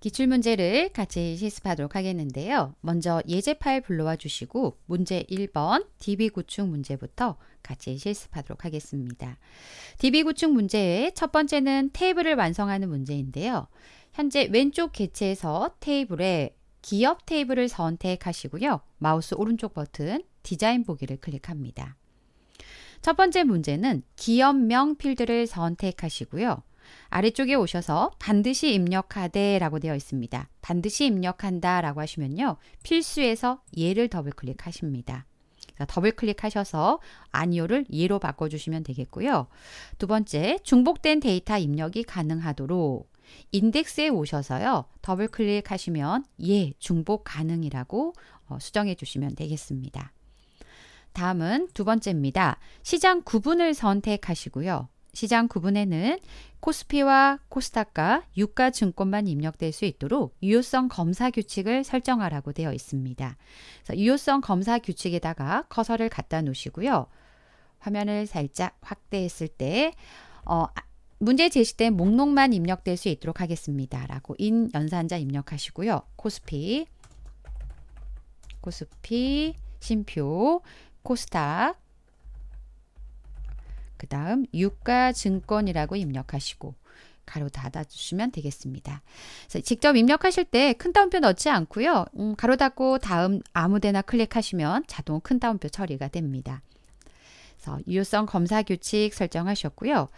기출문제를 같이 실습하도록 하겠는데요. 먼저 예제 파일 불러와 주시고 문제 1번 DB 구축 문제부터 같이 실습하도록 하겠습니다. DB 구축 문제의 첫 번째는 테이블을 완성하는 문제인데요. 현재 왼쪽 개체에서 테이블에 기업 테이블을 선택하시고요. 마우스 오른쪽 버튼 디자인 보기를 클릭합니다. 첫 번째 문제는 기업명 필드를 선택하시고요. 아래쪽에 오셔서 반드시 입력하되 라고 되어 있습니다. 반드시 입력한다 라고 하시면요. 필수에서 예를 더블 클릭하십니다. 더블 클릭하셔서 아니오를 예로 바꿔주시면 되겠고요. 두 번째, 중복된 데이터 입력이 가능하도록 인덱스에 오셔서요. 더블 클릭하시면 예, 중복 가능이라고 어, 수정해 주시면 되겠습니다. 다음은 두 번째입니다. 시장 구분을 선택하시고요. 시장 구분에는 코스피와 코스닥과 유가 증권만 입력될 수 있도록 유효성 검사 규칙을 설정하라고 되어 있습니다. 유효성 검사 규칙에다가 커서를 갖다 놓으시고요. 화면을 살짝 확대했을 때 어, 아, 문제 제시된 목록만 입력될 수 있도록 하겠습니다. 라고 인 연산자 입력하시고요. 코스피, 코스피, 심표, 코스닥, 그 다음 유가증권이라고 입력하시고 가로 닫아주시면 되겠습니다. 직접 입력하실 때 큰 따옴표 넣지 않고요. 음, 가로 닫고 다음 아무데나 클릭하시면 자동 큰 따옴표 처리가 됩니다. 그래서 유효성 검사 규칙 설정하셨고요.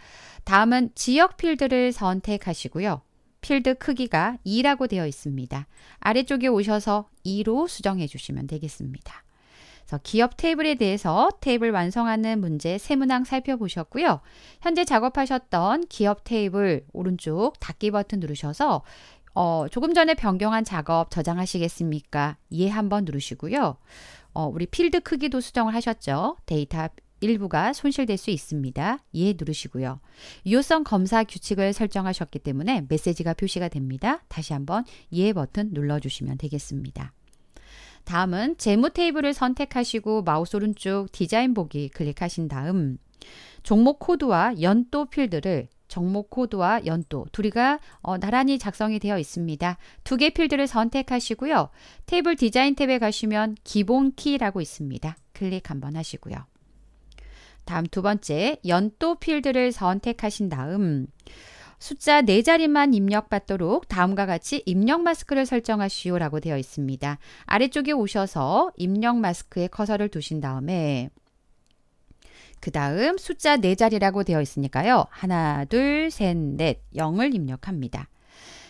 다음은 지역 필드를 선택하시고요. 필드 크기가 2라고 되어 있습니다. 아래쪽에 오셔서 2로 수정해 주시면 되겠습니다. 기업 테이블에 대해서 테이블 완성하는 문제 세문항 살펴보셨고요. 현재 작업하셨던 기업 테이블 오른쪽 닫기 버튼 누르셔서 어, 조금 전에 변경한 작업 저장하시겠습니까? 예 한번 누르시고요. 어, 우리 필드 크기도 수정을 하셨죠. 데이터 일부가 손실될 수 있습니다. 예 누르시고요. 유효성 검사 규칙을 설정하셨기 때문에 메시지가 표시가 됩니다. 다시 한번 예 버튼 눌러주시면 되겠습니다. 다음은 재무 테이블을 선택하시고 마우스 오른쪽 디자인 보기 클릭하신 다음 종목 코드와 연도 필드를 종목 코드와 연도 둘이가 어, 나란히 작성이 되어 있습니다. 두 개 필드를 선택하시고요. 테이블 디자인 탭에 가시면 기본 키라고 있습니다. 클릭 한번 하시고요. 다음 두 번째 연도 필드를 선택하신 다음 숫자 네 자리만 입력받도록 다음과 같이 입력 마스크를 설정하시오라고 되어 있습니다. 아래쪽에 오셔서 입력 마스크에 커서를 두신 다음에 그 다음 숫자 네 자리라고 되어 있으니까요. 하나, 둘, 셋, 넷, 0을 입력합니다.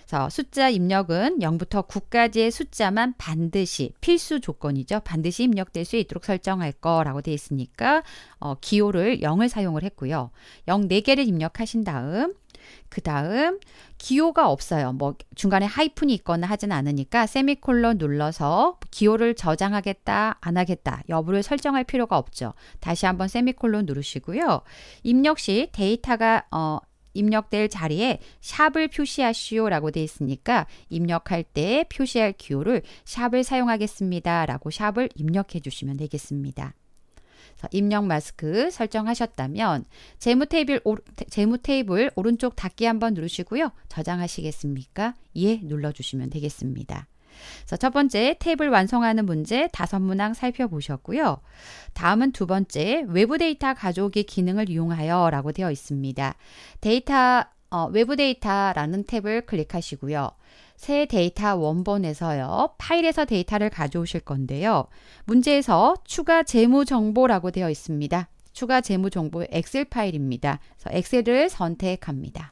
그래서 숫자 입력은 0부터 9까지의 숫자만 반드시 필수 조건이죠. 반드시 입력될 수 있도록 설정할 거라고 되어 있으니까 어, 기호를 0을 사용을 했고요. 0 4개를 입력하신 다음 그 다음 기호가 없어요. 뭐 중간에 하이픈이 있거나 하진 않으니까 세미콜론 눌러서 기호를 저장하겠다 안 하겠다 여부를 설정할 필요가 없죠. 다시 한번 세미콜론 누르시고요. 입력 시 데이터가 어, 입력될 자리에 샵을 표시하시오라고 되어 있으니까 입력할 때 표시할 기호를 샵을 사용하겠습니다라고 샵을 입력해 주시면 되겠습니다. 입력 마스크 설정하셨다면 재무 테이블, 오, 재무 테이블 오른쪽 닫기 한번 누르시고요. 저장하시겠습니까? 예 눌러주시면 되겠습니다. 그래서 첫 번째 테이블 완성하는 문제 다섯 문항 살펴보셨고요. 다음은 두 번째 외부 데이터 가져오기 기능을 이용하여 라고 되어 있습니다. 데이터 어, 외부 데이터라는 탭을 클릭하시고요. 새 데이터 원본에서요. 파일에서 데이터를 가져오실 건데요. 문제에서 추가 재무 정보라고 되어 있습니다. 추가 재무 정보 엑셀 파일입니다. 그래서 엑셀을 선택합니다.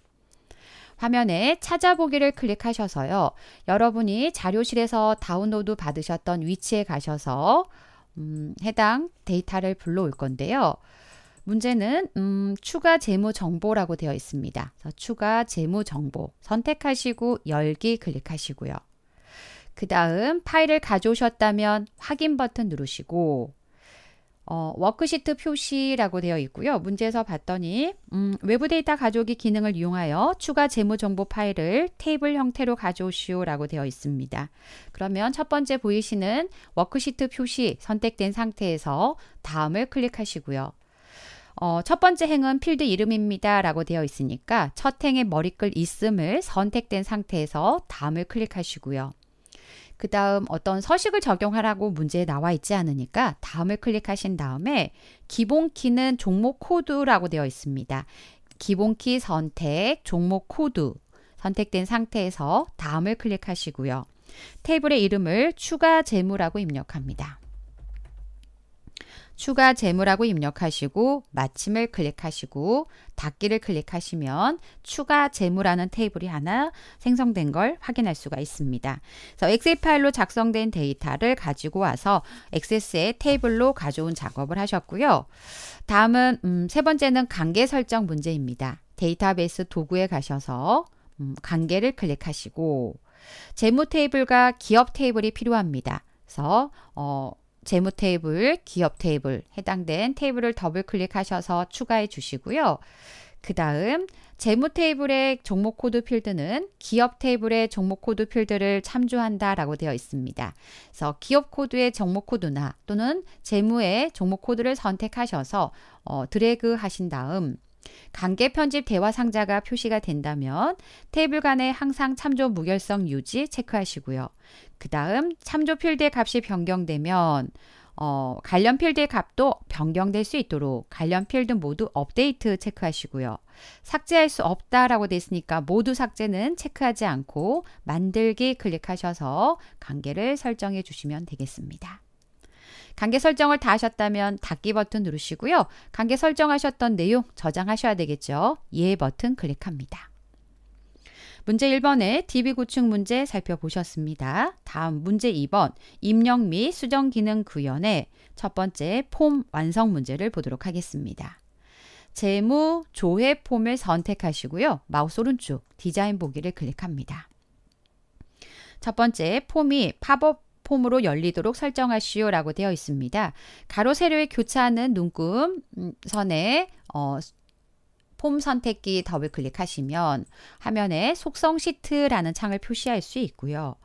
화면에 찾아보기를 클릭하셔서요. 여러분이 자료실에서 다운로드 받으셨던 위치에 가셔서 음, 해당 데이터를 불러올 건데요. 문제는 음, 추가 재무 정보라고 되어 있습니다. 추가 재무 정보 선택하시고 열기 클릭하시고요. 그 다음 파일을 가져오셨다면 확인 버튼 누르시고 어, 워크시트 표시라고 되어 있고요. 문제에서 봤더니 음, 외부 데이터 가져오기 기능을 이용하여 추가 재무 정보 파일을 테이블 형태로 가져오시오라고 되어 있습니다. 그러면 첫 번째 보이시는 워크시트 표시 선택된 상태에서 다음을 클릭하시고요. 어, 첫 번째 행은 필드 이름입니다 라고 되어 있으니까 첫 행의 머리글 있음을 선택된 상태에서 다음을 클릭하시고요. 그 다음 어떤 서식을 적용하라고 문제에 나와 있지 않으니까 다음을 클릭하신 다음에 기본키는 종목 코드라고 되어 있습니다. 기본키 선택 종목 코드 선택된 상태에서 다음을 클릭하시고요. 테이블의 이름을 추가 재무라고 입력합니다. 추가 재물하고 입력하시고 마침을 클릭하시고 닫기를 클릭하시면 추가 재물하는 테이블이 하나 생성된 걸 확인할 수가 있습니다. 그래서 엑셀 파일로 작성된 데이터를 가지고 와서 엑세스의 테이블로 가져온 작업을 하셨고요. 다음은 음, 세 번째는 관계 설정 문제입니다. 데이터베이스 도구에 가셔서 음, 관계를 클릭하시고 재무 테이블과 기업 테이블이 필요합니다. 그래서 어, 재무 테이블, 기업 테이블 해당된 테이블을 더블 클릭하셔서 추가해 주시고요. 그 다음 재무 테이블의 종목 코드 필드는 기업 테이블의 종목 코드 필드를 참조한다 라고 되어 있습니다. 그래서 기업 코드의 종목 코드나 또는 재무의 종목 코드를 선택하셔서 어, 드래그 하신 다음 관계 편집 대화 상자가 표시가 된다면 테이블 간에 항상 참조 무결성 유지 체크하시고요. 그 다음 참조 필드의 값이 변경되면 어, 관련 필드의 값도 변경될 수 있도록 관련 필드 모두 업데이트 체크하시고요. 삭제할 수 없다라고 돼 있으니까 모두 삭제는 체크하지 않고 만들기 클릭하셔서 관계를 설정해 주시면 되겠습니다. 단계 설정을 다 하셨다면 닫기 버튼 누르시고요. 단계 설정하셨던 내용 저장하셔야 되겠죠. 예 버튼 클릭합니다. 문제 1번에 DB 구축 문제 살펴보셨습니다. 다음 문제 2번 입력 및 수정 기능 구현의 첫 번째 폼 완성 문제를 보도록 하겠습니다. 재무 조회 폼을 선택하시고요. 마우스 오른쪽 디자인 보기를 클릭합니다. 첫 번째 폼이 팝업 폼으로 열리도록 설정하시오라고 되어 있습니다. 가로 세로의 교차하는 눈금 음, 선에 어, 폼 선택기 더블 클릭하시면 화면에 속성 시트라는 창을 표시할 수 있고요.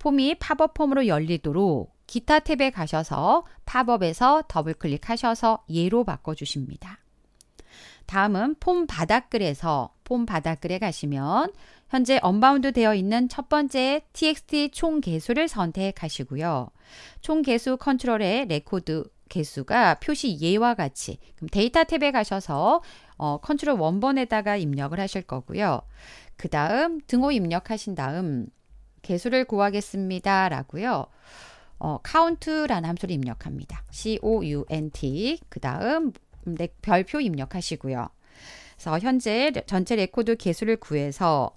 폼이 팝업 폼으로 열리도록 기타 탭에 가셔서 팝업에서 더블 클릭하셔서 예로 바꿔주십니다. 다음은 폼 바닥글에서 폼 바닥글에 가시면 현재 언바운드 되어 있는 첫 번째 txt 총 개수를 선택하시고요. 총 개수 컨트롤의 레코드 개수가 표시 예와 같이 그럼 데이터 탭에 가셔서 어, 컨트롤 원번에다가 입력을 하실 거고요. 그 다음 등호 입력하신 다음 개수를 구하겠습니다 라고요. 어, count라는 함수를 입력합니다. count 그 다음 음, 별표 입력하시고요. 그래서 현재 전체 레코드 개수를 구해서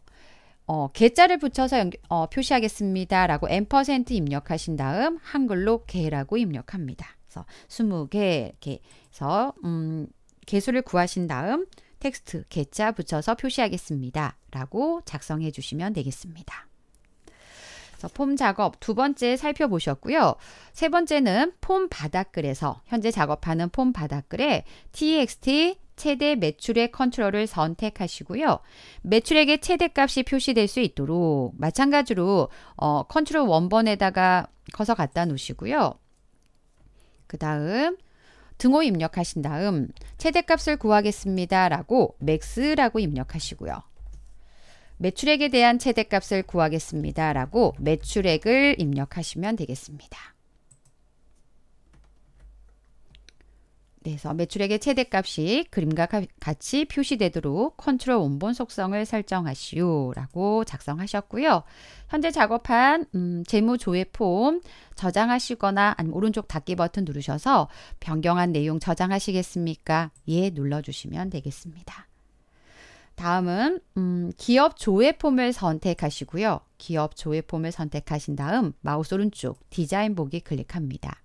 어, 개자를 붙여서 연 어, 표시하겠습니다. 라고 n% 입력하신 다음 한글로 개라고 입력합니다. 그래서 20개 이렇게 해서 음, 개수를 구하신 다음 텍스트 개자 붙여서 표시하겠습니다. 라고 작성해 주시면 되겠습니다. 폼 작업 두 번째 살펴보셨고요. 세 번째는 폼 바닥글에서 현재 작업하는 폼 바닥글에 txt 최대 매출액 컨트롤을 선택하시고요. 매출액의 최대값이 표시될 수 있도록 마찬가지로 어, 컨트롤 원번에다가 커서 갖다 놓으시고요. 그 다음 등호 입력하신 다음 최대값을 구하겠습니다 라고 맥스라고 입력하시고요. 매출액에 대한 최대값을 구하겠습니다 라고 매출액을 입력하시면 되겠습니다. 그래서 매출액의 최대값이 그림과 같이 표시되도록 컨트롤 원본 속성을 설정하시오 라고 작성하셨고요. 현재 작업한 음, 재무조회 폼 저장하시거나 아니면 오른쪽 닫기 버튼 누르셔서 변경한 내용 저장하시겠습니까? 예 눌러주시면 되겠습니다. 다음은 음, 기업 조회 폼을 선택하시고요. 기업 조회 폼을 선택하신 다음 마우스 오른쪽 디자인 보기 클릭합니다.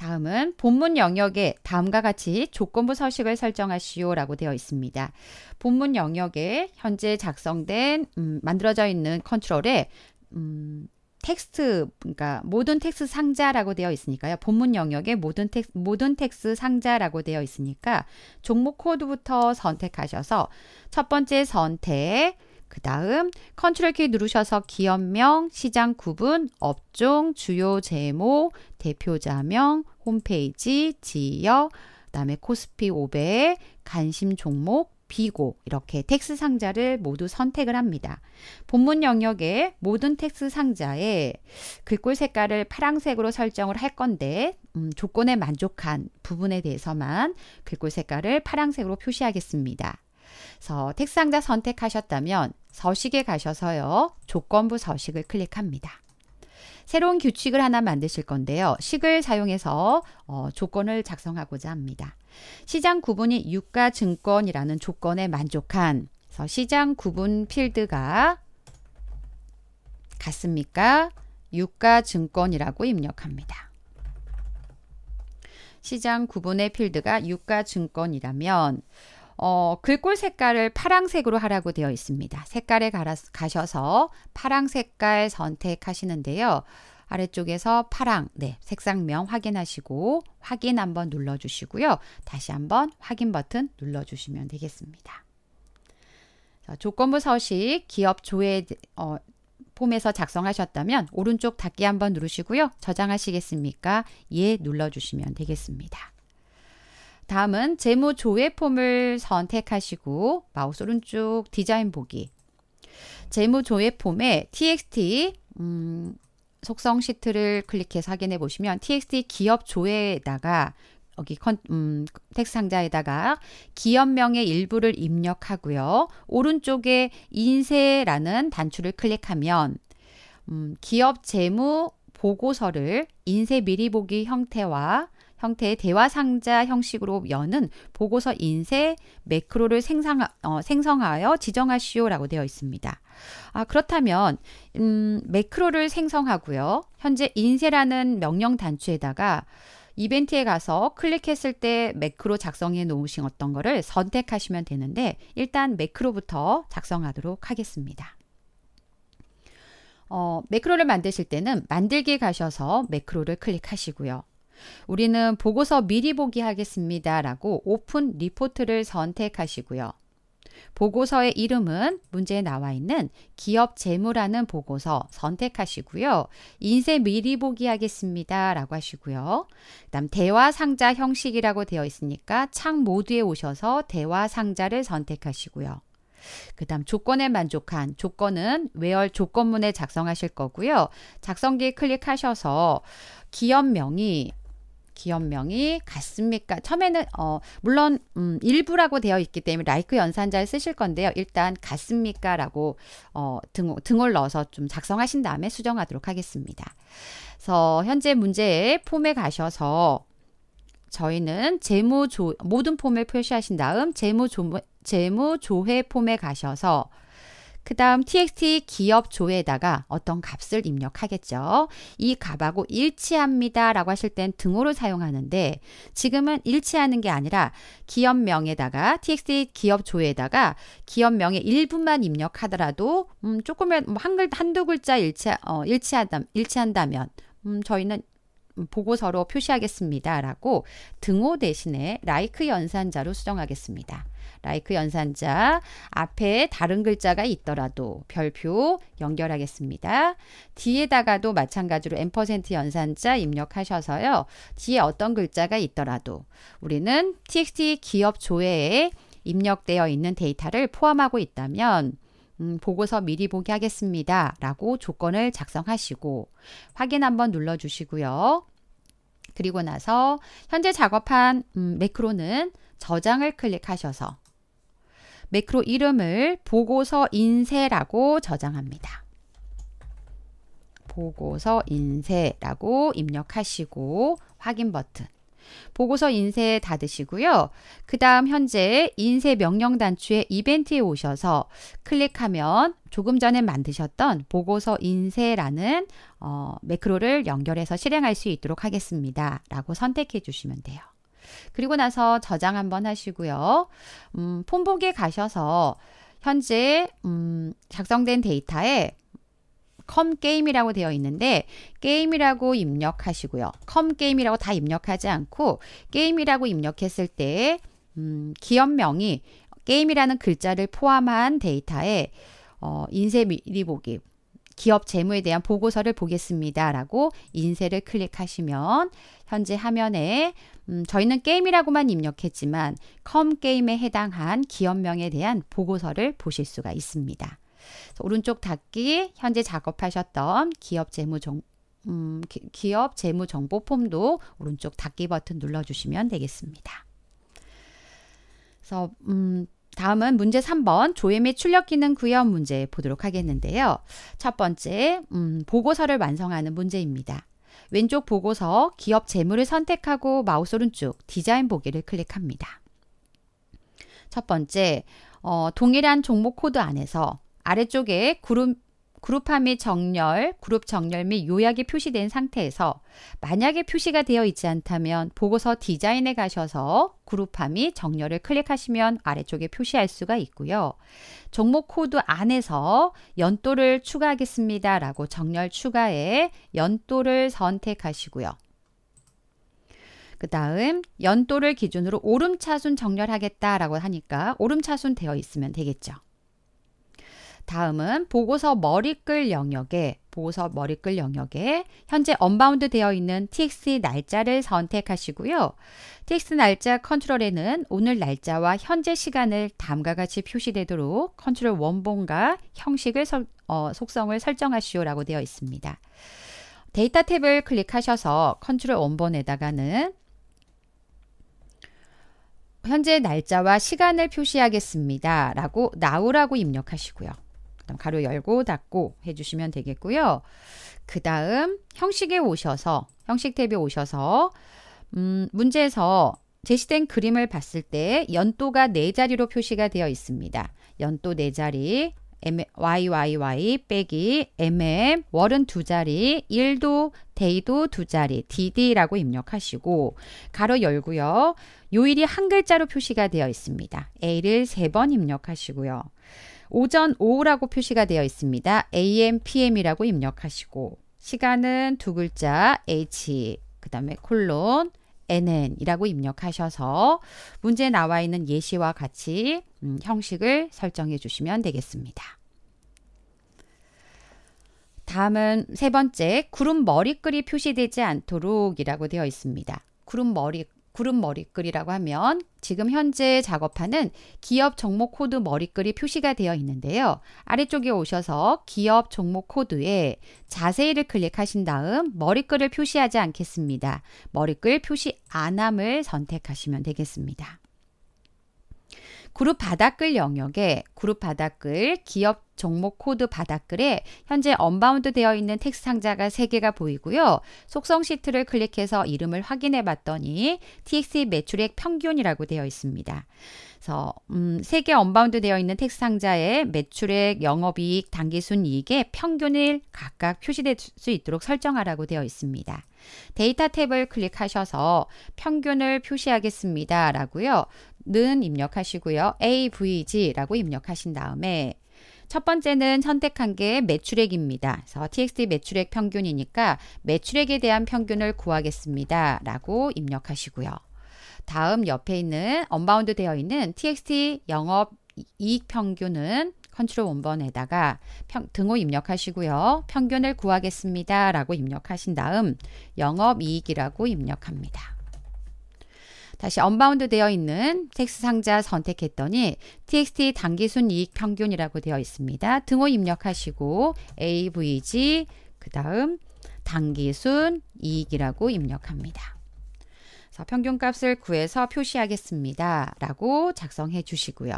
다음은 본문 영역에 다음과 같이 조건부 서식을 설정하시오 라고 되어 있습니다. 본문 영역에 현재 작성된 음, 만들어져 있는 컨트롤에 음, 텍스트 그러니까 모든 텍스 상자라고 되어 있으니까요. 본문 영역에 모든 텍스 모든 텍스 상자라고 되어 있으니까 종목 코드부터 선택하셔서 첫 번째 선택 그 다음 컨트롤 키 누르셔서 기업명, 시장 구분, 업종, 주요 제목, 대표자명, 홈페이지, 지역, 그 다음에 코스피 500, 관심 종목, 비고 이렇게 텍스 상자를 모두 선택을 합니다. 본문 영역의 모든 텍스 상자에 글꼴 색깔을 파란색으로 설정을 할 건데 음, 조건에 만족한 부분에 대해서만 글꼴 색깔을 파란색으로 표시하겠습니다. 그래서 택상자 선택하셨다면 서식에 가셔서요. 조건부 서식을 클릭합니다. 새로운 규칙을 하나 만드실 건데요. 식을 사용해서 어, 조건을 작성하고자 합니다. 시장 구분이 유가 증권이라는 조건에 만족한 그래서 시장 구분 필드가 같습니까? 유가 증권이라고 입력합니다. 시장 구분의 필드가 유가 증권이라면 어, 글꼴 색깔을 파랑색으로 하라고 되어 있습니다. 색깔에 갈아, 가셔서 파랑 색깔 선택하시는데요. 아래쪽에서 파랑, 네, 색상명 확인하시고 확인 한번 눌러주시고요. 다시 한번 확인 버튼 눌러주시면 되겠습니다. 자, 조건부 서식 기업 조회 어, 폼에서 작성하셨다면 오른쪽 닫기 한번 누르시고요. 저장하시겠습니까? 예 눌러주시면 되겠습니다. 다음은 제모 조회 폼을 선택하시고 마우스 오른쪽 디자인 보기 제모 조회 폼에 txt 음, 속성 시트를 클릭해서 확인해 보시면 txt 기업 조회에다가 여기 컨, 음, 텍스트 상자에다가 기업명의 일부를 입력하고요. 오른쪽에 인쇄라는 단추를 클릭하면 음, 기업 재무 보고서를 인쇄 미리 보기 형태와 형태의 대화 상자 형식으로 여는 보고서 인쇄 매크로를 생성, 어, 생성하여 지정하시오라고 되어 있습니다. 아, 그렇다면 음, 매크로를 생성하고요. 현재 인쇄라는 명령 단추에다가 이벤트에 가서 클릭했을 때 매크로 작성해 놓으신 어떤 거를 선택하시면 되는데 일단 매크로부터 작성하도록 하겠습니다. 어, 매크로를 만드실 때는 만들기 가셔서 매크로를 클릭하시고요. 우리는 보고서 미리 보기 하겠습니다. 라고 오픈 리포트를 선택하시고요. 보고서의 이름은 문제에 나와 있는 기업 재무라는 보고서 선택하시고요. 인쇄 미리 보기 하겠습니다. 라고 하시고요. 그 다음 대화 상자 형식이라고 되어 있으니까 창모두에 오셔서 대화 상자를 선택하시고요. 그 다음 조건에 만족한 조건은 외열 조건문에 작성하실 거고요. 작성기 클릭하셔서 기업명이 기업명이 같습니까? 처음에는 어 물론 음 일부라고 되어 있기 때문에 라이크 연산자를 쓰실 건데요. 일단 같습니까라고 어 등, 등을 넣어서 좀 작성하신 다음에 수정하도록 하겠습니다. 그래서 현재 문제의 폼에 가셔서 저희는 재무 조 모든 폼을 표시하신 다음 재무 조 재무 조회 폼에 가셔서 그 다음 txt 기업조에다가 회 어떤 값을 입력하겠죠. 이 값하고 일치합니다 라고 하실 땐 등호를 사용하는데 지금은 일치하는 게 아니라 기업명에다가 txt 기업조에다가 회 기업명의 일부만 입력하더라도 음, 조금은 뭐 한글, 한두 글자 일치, 어, 일치한다, 일치한다면 음, 저희는 보고서로 표시하겠습니다 라고 등호 대신에 라이크 like 연산자로 수정하겠습니다. 라이크 연산자 앞에 다른 글자가 있더라도 별표 연결하겠습니다. 뒤에다가도 마찬가지로 n% 연산자 입력하셔서요. 뒤에 어떤 글자가 있더라도 우리는 txt 기업 조회에 입력되어 있는 데이터를 포함하고 있다면 음, 보고서 미리 보기 하겠습니다. 라고 조건을 작성하시고 확인 한번 눌러주시고요. 그리고 나서 현재 작업한 음, 매크로는 저장을 클릭하셔서 매크로 이름을 보고서 인쇄라고 저장합니다. 보고서 인쇄라고 입력하시고 확인 버튼 보고서 인쇄 닫으시고요. 그 다음 현재 인쇄 명령 단추의 이벤트에 오셔서 클릭하면 조금 전에 만드셨던 보고서 인쇄라는 어, 매크로를 연결해서 실행할 수 있도록 하겠습니다. 라고 선택해 주시면 돼요. 그리고 나서 저장 한번 하시고요. 음, 폼복에 가셔서 현재 음, 작성된 데이터에 컴 게임이라고 되어 있는데 게임이라고 입력하시고요. 컴 게임이라고 다 입력하지 않고 게임이라고 입력했을 때 음, 기업명이 게임이라는 글자를 포함한 데이터에 어, 인쇄 미리 보기 기업 재무에 대한 보고서를 보겠습니다. 라고 인쇄를 클릭하시면 현재 화면에 음, 저희는 게임이라고만 입력했지만 컴게임에 해당한 기업명에 대한 보고서를 보실 수가 있습니다. 오른쪽 닫기 현재 작업하셨던 기업 재무 정 음, 기, 업 재무 정보 폼도 오른쪽 닫기 버튼 눌러주시면 되겠습니다. 그래서 음, 다음은 문제 3번 조임의 출력 기능 구현 문제 보도록 하겠는데요. 첫 번째, 음, 보고서를 완성하는 문제입니다. 왼쪽 보고서 기업 재물을 선택하고 마우스 오른쪽 디자인 보기를 클릭합니다. 첫 번째, 어, 동일한 종목 코드 안에서 아래쪽에 그룹 그룹화 및 정렬, 그룹 정렬 및 요약이 표시된 상태에서 만약에 표시가 되어 있지 않다면 보고서 디자인에 가셔서 그룹화 및 정렬을 클릭하시면 아래쪽에 표시할 수가 있고요. 종목 코드 안에서 연도를 추가하겠습니다. 라고 정렬 추가에 연도를 선택하시고요. 그 다음 연도를 기준으로 오름차순 정렬하겠다라고 하니까 오름차순 되어 있으면 되겠죠. 다음은 보고서 머리글 영역에 보고서 머리글 영역에 현재 언바운드 되어 있는 txt 날짜를 선택하시고요. txt 날짜 컨트롤에는 오늘 날짜와 현재 시간을 다음과 같이 표시되도록 컨트롤 원본과 형식을 설, 어, 속성을 설정하시오라고 되어 있습니다. 데이터 탭을 클릭하셔서 컨트롤 원본에다가는 현재 날짜와 시간을 표시하겠습니다. 라고 나오라고 입력하시고요. 어떤 가로 열고 닫고 해주시면 되겠고요. 그 다음 형식에 오셔서 형식 탭에 오셔서 음, 문제에서 제시된 그림을 봤을 때 연도가 네 자리로 표시가 되어 있습니다. 연도 네 자리 YYY 빼기 MM 월은 두 자리 1도 데이도 두 자리 DD라고 입력하시고 가로 열고요. 요일이 한 글자로 표시가 되어 있습니다. A를 세 번 입력하시고요. 오전, 오후라고 표시가 되어 있습니다. AM, PM이라고 입력하시고 시간은 두 글자 H 그 다음에 콜론 NN이라고 입력하셔서 문제에 나와 있는 예시와 같이 음, 형식을 설정해 주시면 되겠습니다. 다음은 세 번째 구름 머리글이 표시되지 않도록 이라고 되어 있습니다. 구름 머리 구름 머리글이라고 하면 지금 현재 작업하는 기업 종목 코드 머리글이 표시가 되어 있는데요. 아래쪽에 오셔서 기업 종목 코드에 자세히를 클릭하신 다음 머리글을 표시하지 않겠습니다. 머리글 표시 안함을 선택하시면 되겠습니다. 그룹 바닥글 영역에 그룹 바닥글 기업 종목 코드 바닥글에 현재 언바운드 되어 있는 텍스트 상자가 3개가 보이고요. 속성 시트를 클릭해서 이름을 확인해 봤더니 TXT 매출액 평균이라고 되어 있습니다. 그래서 음, 3개 언바운드 되어 있는 텍스트 상자에 매출액, 영업이익, 단기순이익의 평균을 각각 표시될 수 있도록 설정하라고 되어 있습니다. 데이터 탭을 클릭하셔서 평균을 표시하겠습니다. 라고요. 는 입력하시고요. avg라고 입력하신 다음에 첫 번째는 선택한 게 매출액입니다. 그래서 txt 매출액 평균이니까 매출액에 대한 평균을 구하겠습니다. 라고 입력하시고요. 다음 옆에 있는 언바운드 되어 있는 txt 영업 이익 평균은 컨트롤 원번에다가 등호 입력하시고요. 평균을 구하겠습니다. 라고 입력하신 다음 영업이익이라고 입력합니다. 다시 언바운드 되어 있는 텍스 상자 선택했더니 txt 단기순 이익 평균이라고 되어 있습니다. 등호 입력하시고 avg 그 다음 단기순 이익이라고 입력합니다. 자, 평균값을 구해서 표시하겠습니다. 라고 작성해 주시고요.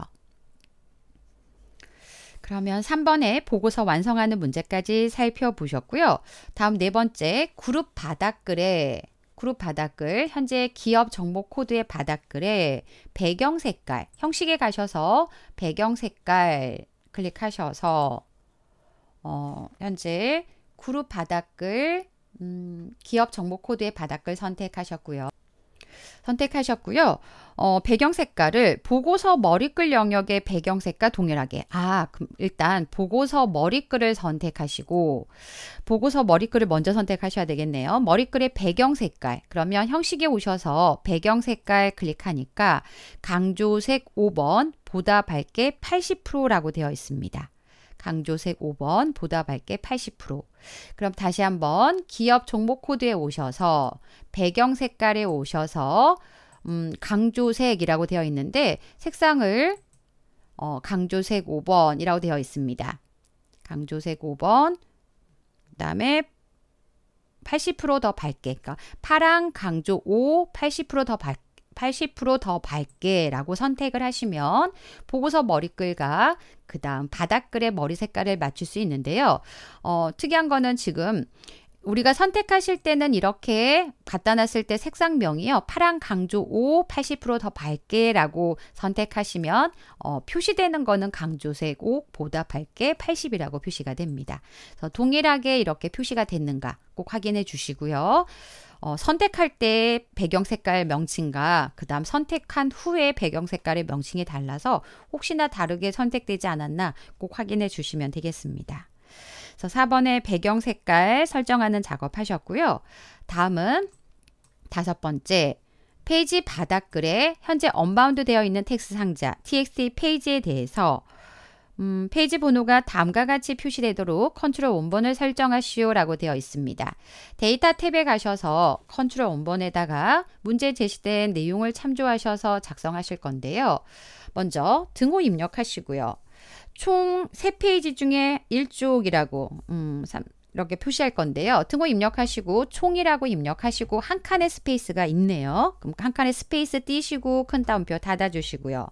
그러면 3번에 보고서 완성하는 문제까지 살펴보셨고요. 다음 네 번째 그룹 바닥글에 그룹 바닥글, 현재 기업 정보 코드의 바닥글에 배경 색깔, 형식에 가셔서 배경 색깔 클릭하셔서 어, 현재 그룹 바닥글, 음, 기업 정보 코드의 바닥글 선택하셨고요. 선택하셨고요. 어, 배경 색깔을 보고서 머리글 영역의 배경 색깔 동일하게 아 일단 보고서 머리글을 선택하시고 보고서 머리글을 먼저 선택하셔야 되겠네요. 머리글의 배경 색깔 그러면 형식에 오셔서 배경 색깔 클릭하니까 강조색 5번 보다 밝게 80%라고 되어 있습니다. 강조색 5번, 보다 밝게 80%. 그럼 다시 한번 기업 종목 코드에 오셔서 배경 색깔에 오셔서 음, 강조색이라고 되어 있는데 색상을 어, 강조색 5번이라고 되어 있습니다. 강조색 5번, 그 다음에 80%더 밝게, 그러니까 파랑 강조 5, 80%더 밝게 80%더 밝게 라고 선택을 하시면 보고서 머리글과 그 다음 바닥글의 머리 색깔을 맞출 수 있는데요. 어, 특이한 거는 지금 우리가 선택하실 때는 이렇게 갖다 놨을 때 색상명이요. 파랑 강조 5, 80%더 밝게 라고 선택하시면 어, 표시되는 거는 강조색 5보다 밝게 80이라고 표시가 됩니다. 동일하게 이렇게 표시가 됐는가 꼭 확인해 주시고요. 어, 선택할 때 배경 색깔 명칭과 그 다음 선택한 후에 배경 색깔의 명칭이 달라서 혹시나 다르게 선택되지 않았나 꼭 확인해 주시면 되겠습니다. 그래서 4번에 배경 색깔 설정하는 작업 하셨고요. 다음은 다섯 번째 페이지 바닥글에 현재 언바운드 되어 있는 텍스트 상자 txt 페이지에 대해서 음, 페이지 번호가 다음과 같이 표시되도록 컨트롤 원본을 설정하시오 라고 되어 있습니다. 데이터 탭에 가셔서 컨트롤 원본에다가 문제 제시된 내용을 참조하셔서 작성하실 건데요. 먼저 등호 입력하시고요. 총 3페이지 중에 1쪽이라고 음, 3, 이렇게 표시할 건데요. 등호 입력하시고 총이라고 입력하시고 한 칸의 스페이스가 있네요. 그럼 한 칸의 스페이스 띄시고 큰 따옴표 닫아주시고요.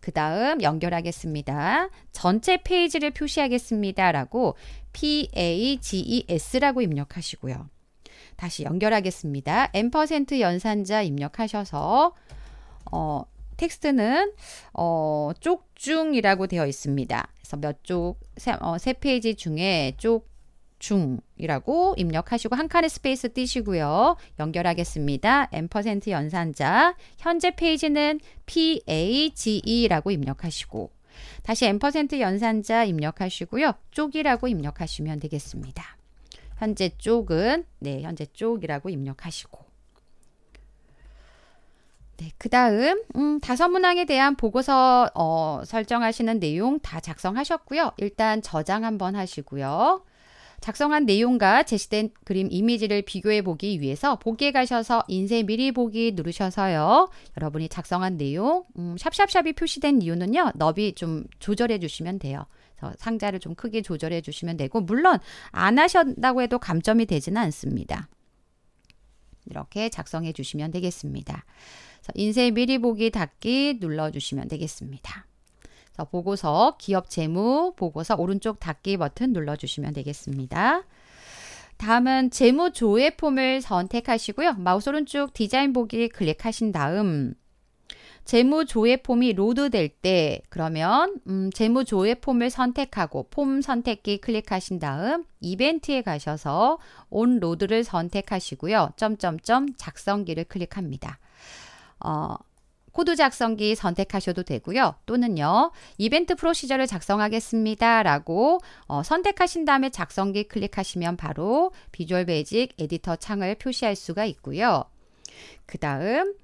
그 다음 연결하겠습니다. 전체 페이지를 표시하겠습니다. 라고 PAGES라고 입력하시고요. 다시 연결하겠습니다. 앰퍼 연산자 입력하셔서 어, 텍스트는 어, 쪽중이라고 되어 있습니다. 그래서 몇 쪽, 세, 어, 세 페이지 중에 쪽 중이라고 입력하시고 한 칸의 스페이스 띄시고요. 연결하겠습니다. M% 연산자 현재 페이지는 PAGE라고 입력하시고 다시 M% 연산자 입력하시고요. 쪽이라고 입력하시면 되겠습니다. 현재 쪽은 네, 현재 쪽이라고 입력하시고 네, 그 다음 음, 다섯 문항에 대한 보고서 어, 설정하시는 내용 다 작성하셨고요. 일단 저장 한번 하시고요. 작성한 내용과 제시된 그림 이미지를 비교해 보기 위해서 보기에 가셔서 인쇄 미리 보기 누르셔서요. 여러분이 작성한 내용 음, 샵샵샵이 표시된 이유는요. 너비 좀 조절해 주시면 돼요. 상자를 좀 크게 조절해 주시면 되고 물론 안 하셨다고 해도 감점이 되지는 않습니다. 이렇게 작성해 주시면 되겠습니다. 인쇄 미리 보기 닫기 눌러주시면 되겠습니다. 자, 보고서, 기업 재무, 보고서 오른쪽 닫기 버튼 눌러주시면 되겠습니다. 다음은 재무 조회 폼을 선택하시고요. 마우스 오른쪽 디자인 보기 클릭하신 다음 재무 조회 폼이 로드될 때 그러면 음, 재무 조회 폼을 선택하고 폼 선택기 클릭하신 다음 이벤트에 가셔서 온 로드를 선택하시고요. 점점점 작성기를 클릭합니다. 어, 코드 작성기 선택하셔도 되고요. 또는요. 이벤트 프로시저를 작성하겠습니다. 라고 어, 선택하신 다음에 작성기 클릭하시면 바로 비주얼 베이직 에디터 창을 표시할 수가 있고요. 그 다음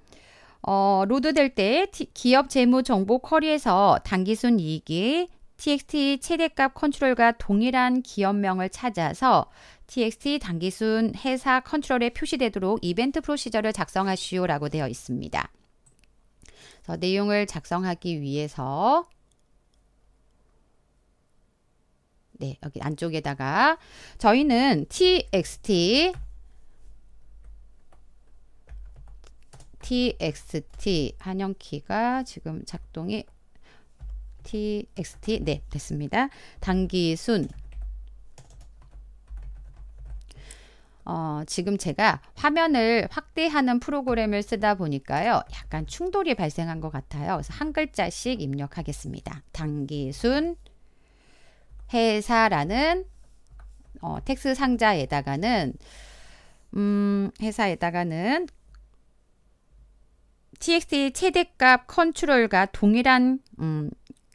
어, 로드될 때 기업 재무 정보 쿼리에서 단기순 이익이 TXT 최대값 컨트롤과 동일한 기업명을 찾아서 TXT 단기순 회사 컨트롤에 표시되도록 이벤트 프로시저를 작성하시오라고 되어 있습니다. 그래서 내용을 작성하기 위해서 네, 여기 안쪽에다가 저희는 txt txt 한영키가 지금 작동이 txt 네 됐습니다. 단기순 어, 지금 제가 화면을 확대하는 프로그램을 쓰다 보니까요. 약간 충돌이 발생한 것 같아요. 그래서 한 글자씩 입력하겠습니다. 당기순 회사라는 어, 텍스 상자에다가는 음, 회사에다가는 txt 최대값 컨트롤과 동일한 음,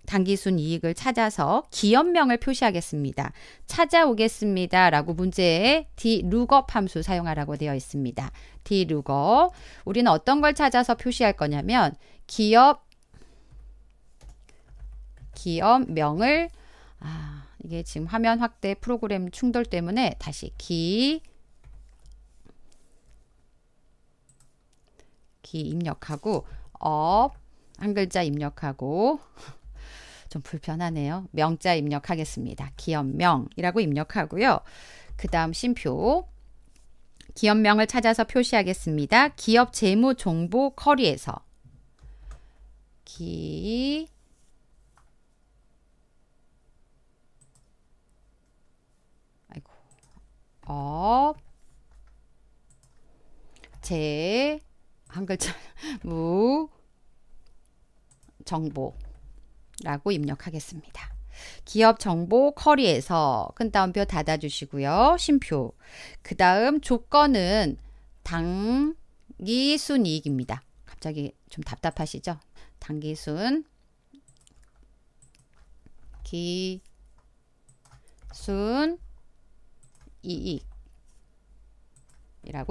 당기순 이익을 찾아서 기업명을 표시하겠습니다. 찾아오겠습니다. 라고 문제에 dlookup 함수 사용하라고 되어 있습니다. dlookup 우리는 어떤 걸 찾아서 표시할 거냐면 기업 기업명을 아, 이게 지금 화면 확대 프로그램 충돌 때문에 다시 기 입력하고 업 한 글자 입력하고 좀 불편하네요. 명자 입력하겠습니다. 기업명이라고 입력하고요. 그 다음 심표 기업명을 찾아서 표시하겠습니다. 기업 재무 정보 커리에서 기 아이고 업제 한 글자 무 정보 라고 입력하겠습니다. 기업 정보 커리에서 큰 따옴표 닫아주시고요. 심표. 그 다음 조건은 당기순 이익입니다. 갑자기 좀 답답하시죠? 당기순 기순 이익이라고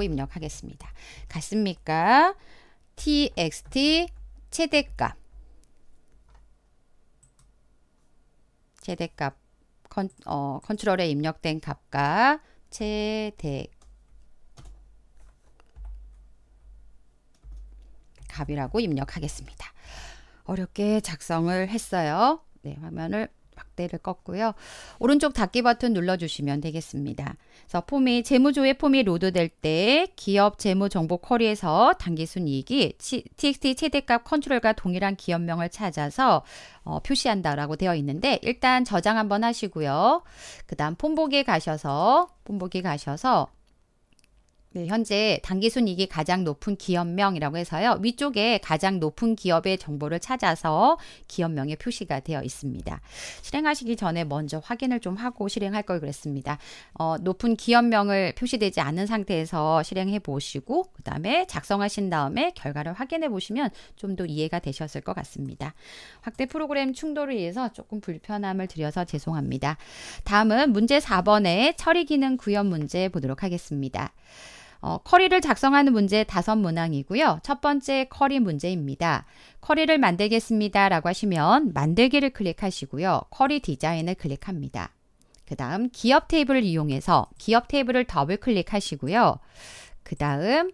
입력하겠습니다. 같습니까? txt 최대값 최대값 컨, 어, 컨트롤에 입력된 값과 최대 값이라고 입력하겠습니다. 어렵게 작성을 했어요. 네, 화면을 막대를 꺾고요. 오른쪽 닫기 버튼 눌러주시면 되겠습니다. 그래서 폼이 재무조회 폼이 로드될 때 기업 재무 정보 쿼리에서 당기순이익이 TXT 최대값 컨트롤과 동일한 기업명을 찾아서 어, 표시한다라고 되어 있는데 일단 저장 한번 하시고요. 그 다음 폼보기에 가셔서 폼보기 가셔서 네, 현재 단기순이익이 가장 높은 기업명이라고 해서요. 위쪽에 가장 높은 기업의 정보를 찾아서 기업명에 표시가 되어 있습니다. 실행하시기 전에 먼저 확인을 좀 하고 실행할 걸 그랬습니다. 어, 높은 기업명을 표시되지 않은 상태에서 실행해 보시고 그 다음에 작성하신 다음에 결과를 확인해 보시면 좀 더 이해가 되셨을 것 같습니다. 확대 프로그램 충돌을 위해서 조금 불편함을 드려서 죄송합니다. 다음은 문제 4번의 처리 기능 구현 문제 보도록 하겠습니다. 어, 커리를 작성하는 문제 다섯 문항이고요. 첫 번째 커리 문제입니다. 커리를 만들겠습니다 라고 하시면 만들기를 클릭하시고요. 커리 디자인을 클릭합니다. 그 다음 기업 테이블을 이용해서 기업 테이블을 더블 클릭하시고요. 그 다음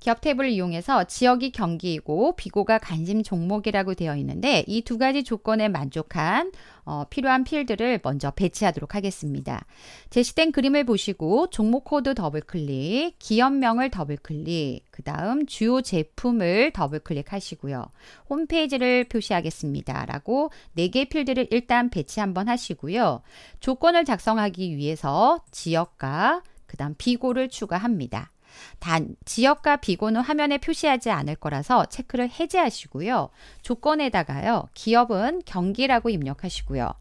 기업 탭을 이용해서 지역이 경기이고 비고가 관심 종목이라고 되어 있는데 이 두 가지 조건에 만족한 어, 필요한 필드를 먼저 배치하도록 하겠습니다. 제시된 그림을 보시고 종목 코드 더블클릭, 기업명을 더블클릭, 그 다음 주요 제품을 더블클릭하시고요. 홈페이지를 표시하겠습니다. 라고 4개 필드를 일단 배치 한번 하시고요. 조건을 작성하기 위해서 지역과 그 다음 비고를 추가합니다. 단 지역과 비고는 화면에 표시하지 않을 거라서 체크를 해제하시고요. 조건에다가요. 기업은 경기라고 입력하시고요.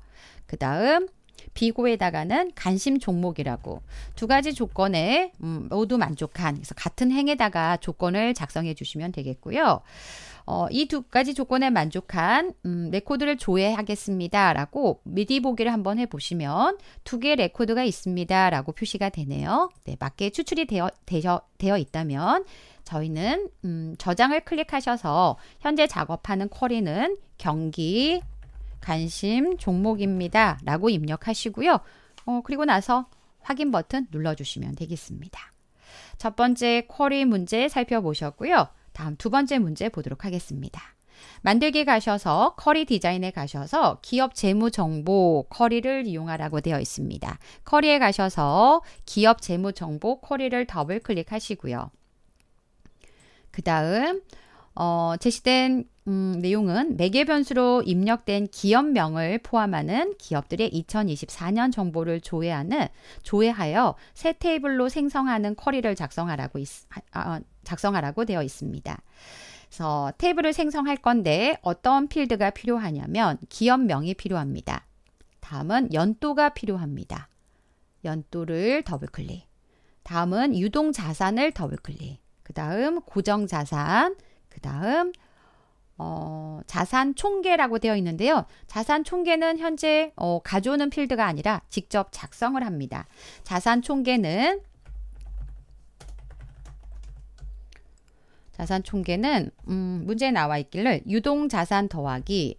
그 다음 비고에다가는 관심 종목이라고 두 가지 조건에 음, 모두 만족한 그래서 같은 행에다가 조건을 작성해 주시면 되겠고요. 어, 이 두 가지 조건에 만족한 음, 레코드를 조회하겠습니다. 라고 미디 보기를 한번 해보시면 두 개의 레코드가 있습니다. 라고 표시가 되네요. 네, 맞게 추출이 되어, 되어, 되어 있다면 저희는 음, 저장을 클릭하셔서 현재 작업하는 쿼리는 경기, 관심, 종목입니다. 라고 입력하시고요. 어, 그리고 나서 확인 버튼 눌러주시면 되겠습니다. 첫 번째 쿼리 문제 살펴보셨고요. 다음 두 번째 문제 보도록 하겠습니다. 만들기 가셔서 커리 디자인에 가셔서 기업 재무 정보 커리를 이용하라고 되어 있습니다. 커리에 가셔서 기업 재무 정보 커리를 더블 클릭하시고요. 그 다음 어, 제시된 음, 내용은 매개 변수로 입력된 기업명을 포함하는 기업들의 2024년 정보를 조회하는 조회하여 새 테이블로 생성하는 쿼리를 작성하라고 있, 아, 어, 작성하라고 되어 있습니다. 그래서 테이블을 생성할 건데 어떤 필드가 필요하냐면 기업명이 필요합니다. 다음은 연도가 필요합니다. 연도를 더블 클릭. 다음은 유동 자산을 더블 클릭. 그 다음 고정 자산, 그 다음 어, 자산 총계라고 되어 있는데요. 자산 총계는 현재 어, 가져오는 필드가 아니라 직접 작성을 합니다. 자산 총계는 자산 총계는 음, 문제에 나와 있기를 유동 자산 더하기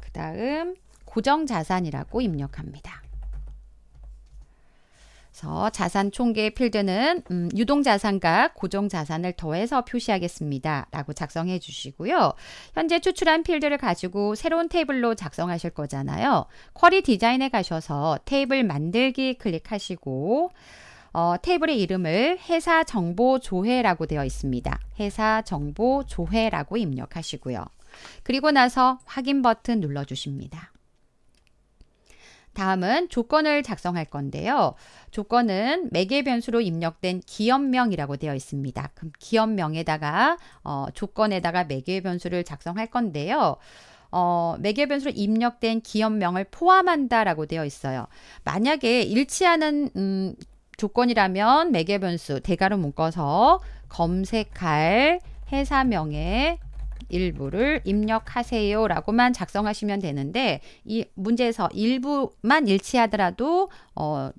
그 다음 고정 자산이라고 입력합니다. 그래서 자산 총계에 필드는 음, 유동 자산과 고정 자산을 더해서 표시하겠습니다. 라고 작성해 주시고요. 현재 추출한 필드를 가지고 새로운 테이블로 작성하실 거잖아요. 쿼리 디자인에 가셔서 테이블 만들기 클릭하시고 어, 테이블의 이름을 회사 정보 조회라고 되어 있습니다. 회사 정보 조회라고 입력하시고요. 그리고 나서 확인 버튼 눌러 주십니다. 다음은 조건을 작성할 건데요. 조건은 매개 변수로 입력된 기업명이라고 되어 있습니다. 그럼 기업명에다가 어, 조건에다가 매개 변수를 작성할 건데요. 어, 매개 변수로 입력된 기업명을 포함한다라고 되어 있어요. 만약에 일치하는 음, 조건이라면 매개 변수 대괄호 묶어서 검색할 회사명의 일부를 입력하세요 라고만 작성하시면 되는데 이 문제에서 일부만 일치하더라도 어,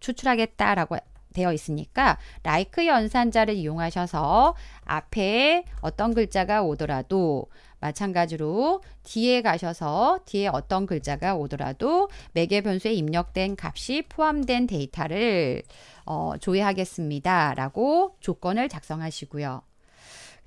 추출하겠다라고 되어 있으니까 라이크 연산자를 이용하셔서 앞에 어떤 글자가 오더라도 마찬가지로 뒤에 가셔서 뒤에 어떤 글자가 오더라도 매개 변수에 입력된 값이 포함된 데이터를 어, 조회하겠습니다 라고 조건을 작성하시고요.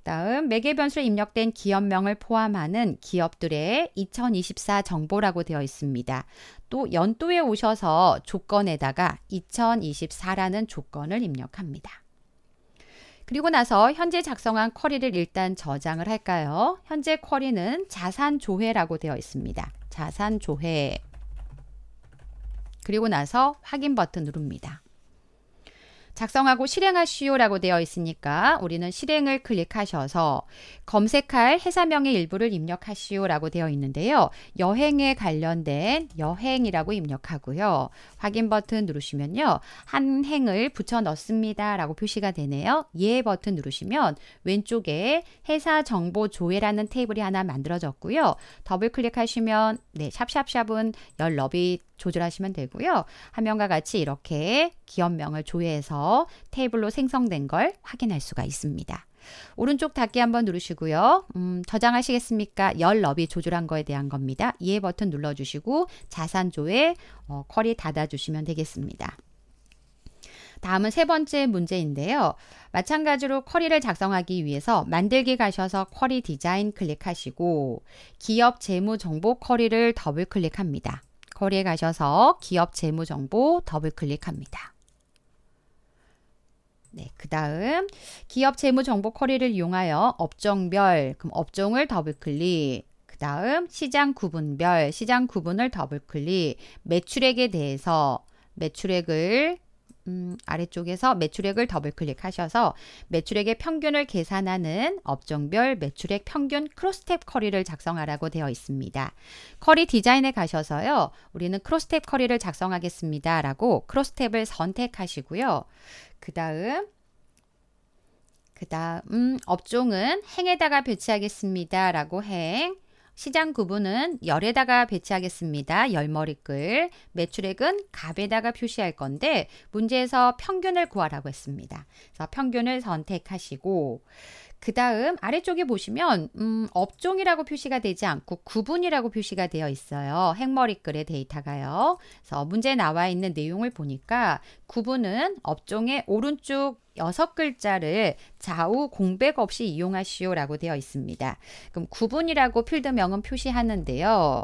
다음 매개 변수에 입력된 기업명을 포함하는 기업들의 2024 정보라고 되어 있습니다. 또 연도에 오셔서 조건에다가 2024라는 조건을 입력합니다. 그리고 나서 현재 작성한 쿼리를 일단 저장을 할까요? 현재 쿼리는 자산 조회라고 되어 있습니다. 자산 조회. 그리고 나서 확인 버튼 누릅니다. 작성하고 실행하시오라고 되어 있으니까 우리는 실행을 클릭하셔서 검색할 회사명의 일부를 입력하시오라고 되어 있는데요. 여행에 관련된 여행이라고 입력하고요. 확인 버튼 누르시면요. 한 행을 붙여 넣습니다. 라고 표시가 되네요. 예 버튼 누르시면 왼쪽에 회사 정보 조회라는 테이블이 하나 만들어졌고요. 더블 클릭하시면 네, 샵샵샵은 열러비 조절하시면 되고요. 한명과 같이 이렇게 기업명을 조회해서 테이블로 생성된 걸 확인할 수가 있습니다. 오른쪽 닫기 한번 누르시고요. 음, 저장하시겠습니까? 열 너비 조절한 거에 대한 겁니다. 이해 버튼 눌러주시고 자산 조회 어, 쿼리 닫아주시면 되겠습니다. 다음은 세 번째 문제인데요. 마찬가지로 쿼리를 작성하기 위해서 만들기 가셔서 쿼리 디자인 클릭하시고 기업 재무 정보 쿼리를 더블 클릭합니다. 거리에 가셔서 기업 재무 정보 더블 클릭합니다. 네, 그 다음 기업 재무 정보 쿼리를 이용하여 업종별, 그럼 업종을 더블 클릭, 그 다음 시장 구분별, 시장 구분을 더블 클릭, 매출액에 대해서 매출액을 음, 아래쪽에서 매출액을 더블 클릭하셔서 매출액의 평균을 계산하는 업종별 매출액 평균 크로스탭 커리를 작성하라고 되어 있습니다. 커리 디자인에 가셔서요. 우리는 크로스탭 커리를 작성하겠습니다. 라고 크로스탭을 선택하시고요. 그 다음 그 다음 음, 업종은 행에다가 배치하겠습니다. 라고 행 시장 구분은 열에다가 배치하겠습니다. 열머리글. 매출액은 갑에다가 표시할 건데 문제에서 평균을 구하라고 했습니다. 그래서 평균을 선택하시고 그 다음 아래쪽에 보시면 음, 업종이라고 표시가 되지 않고 구분이라고 표시가 되어 있어요. 행머리글의 데이터가요. 그래서 문제에 나와 있는 내용을 보니까 구분은 업종의 오른쪽 여섯 글자를 좌우 공백 없이 이용하시오 라고 되어 있습니다. 그럼 구분이라고 필드명은 표시하는데요.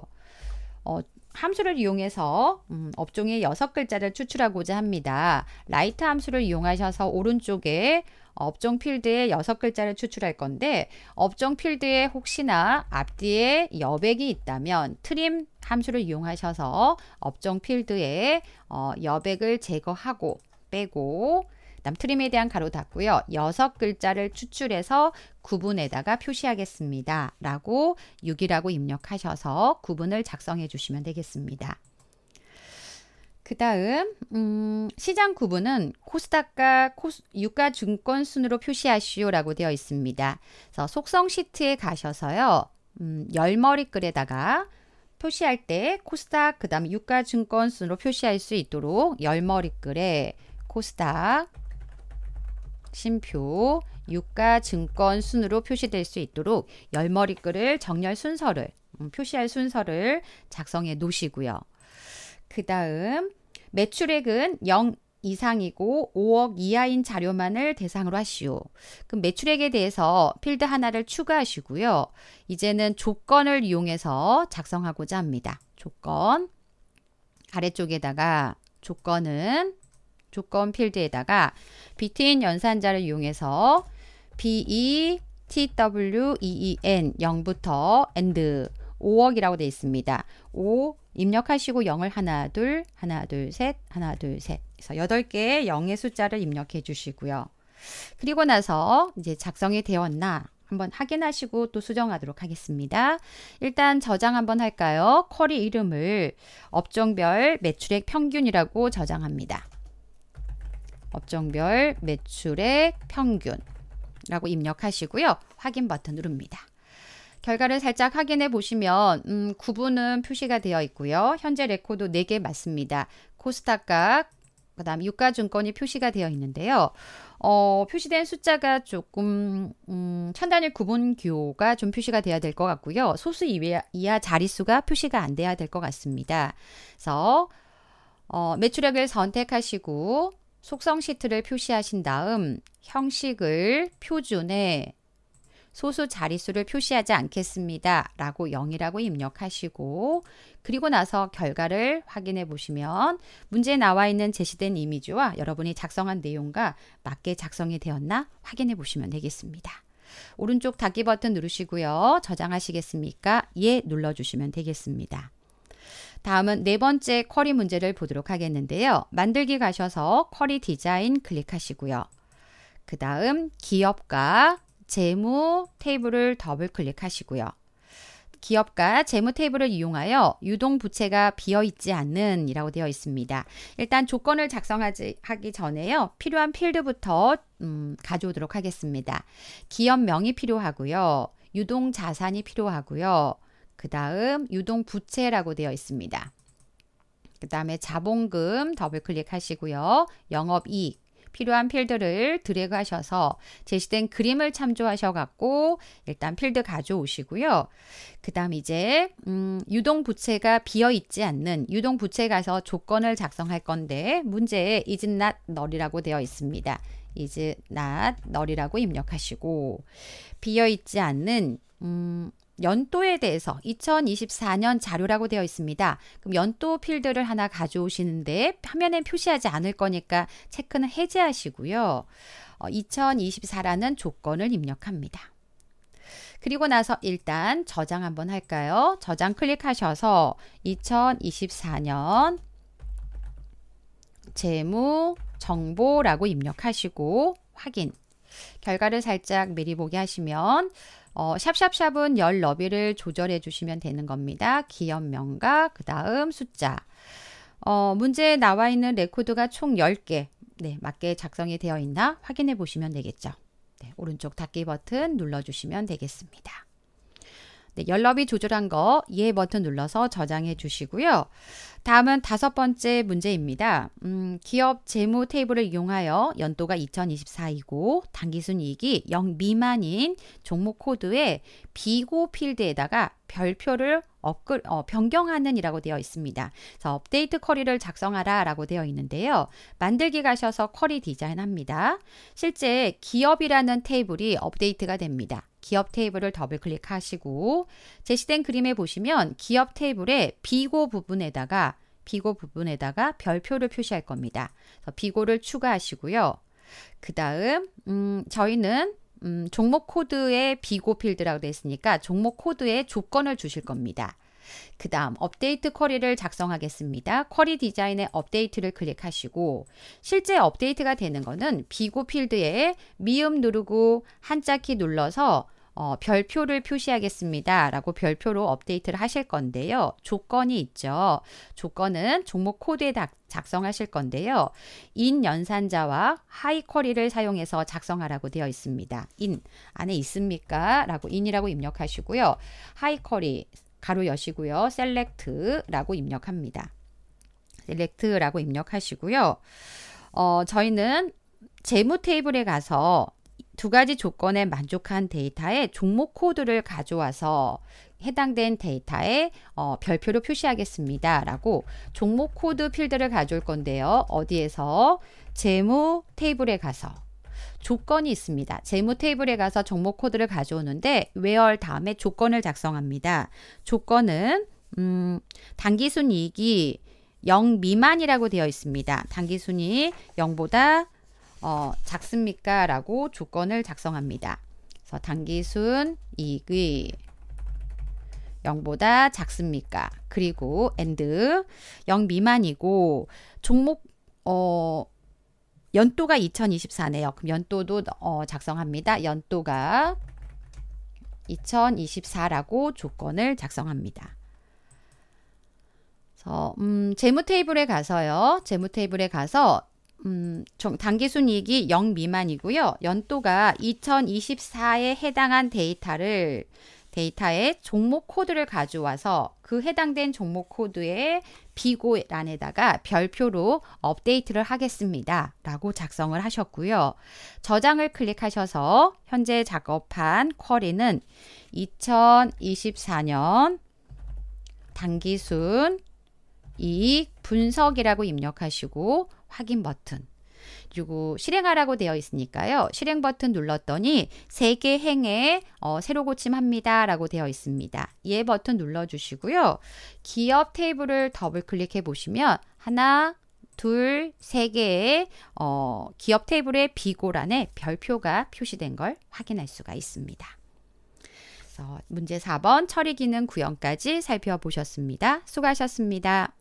어, 함수를 이용해서 음, 업종의 여섯 글자를 추출하고자 합니다. 라이트 함수를 이용하셔서 오른쪽에 업종 필드에 여섯 글자를 추출할 건데 업종 필드에 혹시나 앞뒤에 여백이 있다면 트림 함수를 이용하셔서 업종 필드에 어, 여백을 제거하고 빼고 그다음 트림에 대한 가로 닫고요. 여섯 글자를 추출해서 구분에다가 표시하겠습니다. 라고 6이라고 입력하셔서 구분을 작성해 주시면 되겠습니다. 그 다음 음, 시장 구분은 코스닥과 코스, 유가 증권 순으로 표시하시오라고 되어 있습니다. 그래서 속성 시트에 가셔서요. 음, 열머리글에다가 표시할 때 코스닥 그 다음 유가 증권 순으로 표시할 수 있도록 열머리글에 코스닥 심표 유가 증권 순으로 표시될 수 있도록 열머리글을 정렬 순서를 음, 표시할 순서를 작성해 놓으시고요. 그 다음 매출액은 0 이상이고 5억 이하인 자료만을 대상으로 하시오. 그럼 매출액에 대해서 필드 하나를 추가하시고요. 이제는 조건을 이용해서 작성하고자 합니다. 조건 아래쪽에다가 조건은 조건 필드에다가 비트인 연산자를 이용해서 BE TWEEN 0부터 AND 5억이라고 되어 있습니다. 5 입력하시고 0을 하나 둘 하나 둘셋 하나 둘셋 그래서 여덟 개의 0의 숫자를 입력해 주시고요. 그리고 나서 이제 작성이 되었나 한번 확인하시고 또 수정하도록 하겠습니다. 일단 저장 한번 할까요? 쿼리 이름을 업종별 매출액 평균이라고 저장합니다. 업종별 매출액 평균 라고 입력하시고요. 확인 버튼 누릅니다. 결과를 살짝 확인해 보시면 음, 구분은 표시가 되어 있고요. 현재 레코드 4개 맞습니다. 코스닥과 그 다음 유가증권이 표시가 되어 있는데요. 어, 표시된 숫자가 조금 음, 천단위 구분 기호가 좀 표시가 돼야 될 것 같고요. 소수 이하, 이하 자릿수가 표시가 안 돼야 될 것 같습니다. 그래서 어, 매출액을 선택하시고 속성 시트를 표시하신 다음 형식을 표준에 소수 자릿수를 표시하지 않겠습니다. 라고 0이라고 입력하시고 그리고 나서 결과를 확인해 보시면 문제에 나와 있는 제시된 이미지와 여러분이 작성한 내용과 맞게 작성이 되었나 확인해 보시면 되겠습니다. 오른쪽 닫기 버튼 누르시고요. 저장하시겠습니까? 예 눌러주시면 되겠습니다. 다음은 네 번째 쿼리 문제를 보도록 하겠는데요. 만들기 가셔서 쿼리 디자인 클릭하시고요. 그 다음 기업과 재무 테이블을 더블 클릭하시고요. 기업과 재무 테이블을 이용하여 유동 부채가 비어 있지 않는 이라고 되어 있습니다. 일단 조건을 작성하기 전에요. 필요한 필드부터 음, 가져오도록 하겠습니다. 기업명이 필요하고요. 유동 자산이 필요하고요. 그 다음 유동 부채라고 되어 있습니다. 그 다음에 자본금 더블 클릭하시고요. 영업이익 필요한 필드를 드래그하셔서 제시된 그림을 참조하셔 갖고 일단 필드 가져오시고요. 그 다음 이제 음, 유동 부채가 비어 있지 않는 유동 부채 가서 조건을 작성할 건데 문제에 is not null이라고 되어 있습니다. is not null이라고 입력하시고 비어 있지 않는 음, 연도에 대해서 2024년 자료라고 되어 있습니다. 그럼 연도 필드를 하나 가져오시는데 화면엔 표시하지 않을 거니까 체크는 해제하시고요. 어, 2024라는 조건을 입력합니다. 그리고 나서 일단 저장 한번 할까요? 저장 클릭하셔서 2024년 재무 정보라고 입력하시고 확인 결과를 살짝 미리 보게 하시면 어, 샵샵샵은 열 너비를 조절해 주시면 되는 겁니다. 기업명과 그 다음 숫자. 어, 문제에 나와 있는 레코드가 총 10개 네, 맞게 작성이 되어 있나 확인해 보시면 되겠죠. 네, 오른쪽 닫기 버튼 눌러주시면 되겠습니다. 네, 연럽이 조절한 거이 버튼 눌러서 저장해 주시고요. 다음은 다섯 번째 문제입니다. 음, 기업 재무 테이블을 이용하여 연도가 2024이고 당기순이익이 0 미만인 종목 코드의 비고 필드에다가 별표를 업글, 어, 변경하는 이라고 되어 있습니다. 그래서 업데이트 쿼리를 작성하라 라고 되어 있는데요. 만들기 가셔서 쿼리 디자인합니다. 실제 기업이라는 테이블이 업데이트가 됩니다. 기업 테이블을 더블 클릭하시고 제시된 그림에 보시면 기업 테이블의 비고 부분에다가 비고 부분에다가 별표를 표시할 겁니다. 비고를 추가하시고요. 그 다음 음, 저희는 음, 종목 코드의 비고 필드라고 되어 있으니까 종목 코드의 조건을 주실 겁니다. 그 다음 업데이트 쿼리를 작성하겠습니다. 쿼리 디자인의 업데이트를 클릭하시고 실제 업데이트가 되는 것은 비고 필드에 미음 누르고 한자키 눌러서 어, 별표를 표시하겠습니다. 라고 별표로 업데이트를 하실 건데요. 조건이 있죠. 조건은 종목 코드에 작성하실 건데요. 인 연산자와 하이쿼리를 사용해서 작성하라고 되어 있습니다. 인 안에 있습니까? 라고 인이라고 입력하시고요. 하이쿼리 가로 여시고요. 셀렉트라고 입력합니다. 셀렉트라고 입력하시고요. 어, 저희는 재무 테이블에 가서 두 가지 조건에 만족한 데이터의 종목 코드를 가져와서 해당된 데이터에 어, 별표로 표시하겠습니다. 라고 종목 코드 필드를 가져올 건데요. 어디에서 재무 테이블에 가서 조건이 있습니다. 재무 테이블에 가서 종목 코드를 가져오는데 외열 다음에 조건을 작성합니다. 조건은 음, 단기순이익이 0 미만이라고 되어 있습니다. 단기순이 0보다 어, 작습니까? 라고 조건을 작성합니다. 그래서 단기순 이익이 0보다 작습니까? 그리고 엔드 0 미만이고 종목 어 연도가 2024네요. 그럼 연도도 어, 작성합니다. 연도가 2024라고 조건을 작성합니다. 그래서 음, 재무 테이블에 가서요. 재무 테이블에 가서 음, 단기순이익이 0 미만이고요. 연도가 2024에 해당한 데이터를 데이터의 종목 코드를 가져와서 그 해당된 종목 코드의 비고란에다가 별표로 업데이트를 하겠습니다. 라고 작성을 하셨고요. 저장을 클릭하셔서 현재 작업한 쿼리는 2024년 단기순 이익 분석이라고 입력하시고 확인 버튼 그리고 실행하라고 되어 있으니까요. 실행 버튼 눌렀더니 세 개 행에 어, 새로 고침합니다. 라고 되어 있습니다. 예 버튼 눌러주시고요. 기업 테이블을 더블 클릭해 보시면 하나, 둘, 세 개의 어, 기업 테이블의 비고란에 별표가 표시된 걸 확인할 수가 있습니다. 문제 4번 처리 기능 구현까지 살펴보셨습니다. 수고하셨습니다.